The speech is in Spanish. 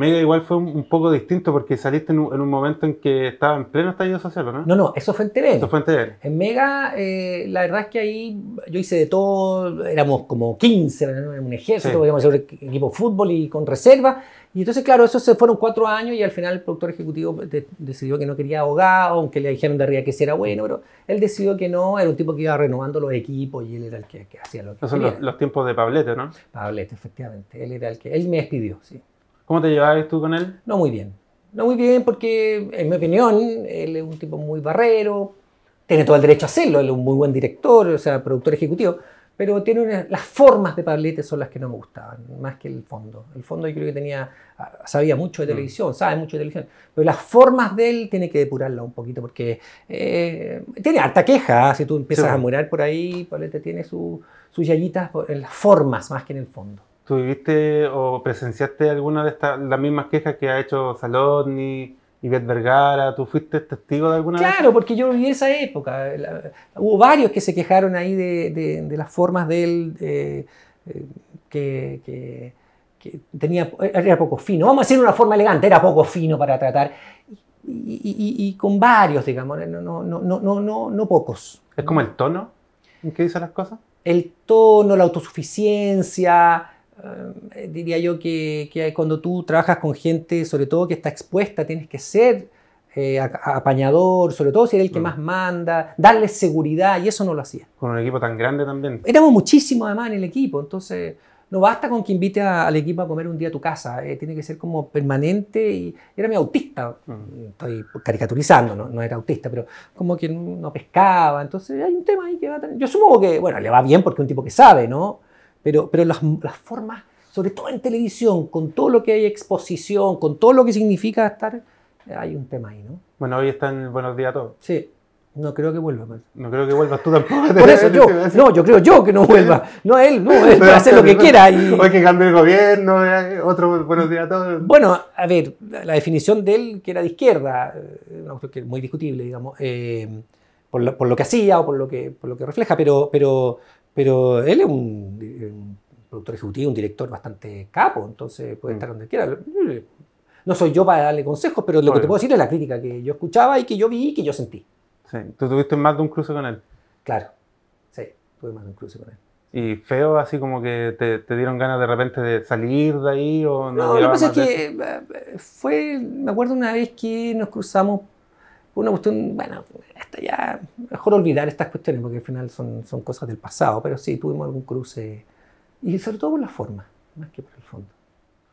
Mega igual fue un, poco distinto porque saliste en un, momento en que estaba en pleno estallido social, ¿no? No, no, eso fue en Eso fue en En Mega, eh, la verdad es que ahí yo hice de todo, éramos como 15, en un ejército, podíamos hacer equipo de fútbol y con reserva. Y entonces, claro, eso se fueron cuatro años y al final el productor ejecutivo decidió que no quería ahogar, aunque le dijeron de arriba que sí era bueno, pero él decidió que no, era un tipo que iba renovando los equipos y él era el que, hacía lo que Esos Son los, los, tiempos de Pablete, ¿no? Pablete, efectivamente, él era el que, él me despidió, sí. ¿Cómo te llevabas tú con él? No muy bien. No muy bien porque, en mi opinión, él es un tipo muy barrero, tiene todo el derecho a hacerlo, él es un muy buen director, o sea, productor ejecutivo, pero tiene las formas de Pablete son las que no me gustaban, más que el fondo. El fondo yo creo que tenía, ah, sabía mucho de mm. televisión, sabe mucho de televisión, pero las formas de él tiene que depurarla un poquito porque eh, tiene harta queja, ¿ah? si tú empiezas a murar por ahí, Pablete tiene sus su yayitas en las formas más que en el fondo viviste o presenciaste alguna de estas, las mismas quejas que ha hecho Saloni, Ivette Vergara? ¿Tú fuiste testigo de alguna claro, Claro, porque yo viví esa época. hubo varios que se quejaron ahí de, las formas de él eh, que, tenía, era poco fino. Vamos a decir una forma elegante, era poco fino para tratar. Y, con varios, digamos, no, no, no, no, no, no pocos. ¿Es como el tono en que dice las cosas? El tono, la autosuficiencia. Eh, diría yo que, cuando tú trabajas con gente, sobre todo que está expuesta, tienes que ser eh, apañador, sobre todo si eres el que más manda, darle seguridad, y eso no lo hacía. Con un equipo tan grande también. Éramos muchísimos además en el equipo, entonces no basta con que invite al equipo a comer un día a tu casa, eh, tiene que ser como permanente y, era mi autista, mm. estoy caricaturizando, no, era autista, pero como que no pescaba, entonces hay un tema ahí que va yo supongo que, bueno, le va bien porque es un tipo que sabe, ¿no? pero, pero las, formas, sobre todo en televisión, con todo lo que hay exposición, con todo lo que significa estar, eh, hay un tema ahí, ¿no? Bueno, hoy está en Buenos Días a todos. Sí. No creo que vuelva. No creo que vuelvas tú tampoco. Por eso yo. No, yo creo yo que no vuelva. No él, no, él puede hacer lo que quiera. Y... que cambie el gobierno, eh, otro buenos días a todos. Bueno, a ver, la definición de él, que era de izquierda, eh, que muy discutible, digamos, por, lo, por, lo, que hacía o por lo que, por lo que refleja, pero, pero, pero él es un ejecutivo, un director bastante capo, entonces puede mm. estar donde quiera. No soy yo para darle consejos, pero lo que te puedo decir es la crítica que yo escuchaba y que yo vi y que yo sentí. Sí, tú tuviste más de un cruce con él. Claro, sí, tuve más de un cruce con él. ¿Y feo, así como que te, dieron ganas de repente de salir de ahí? O no, no lo que pasa es que eh, eh, fue, me acuerdo una vez que nos cruzamos por una cuestión, bueno, hasta ya, mejor olvidar estas cuestiones porque al final son, son cosas del pasado, pero sí, tuvimos algún cruce y sobre todo por la forma, más que por el fondo.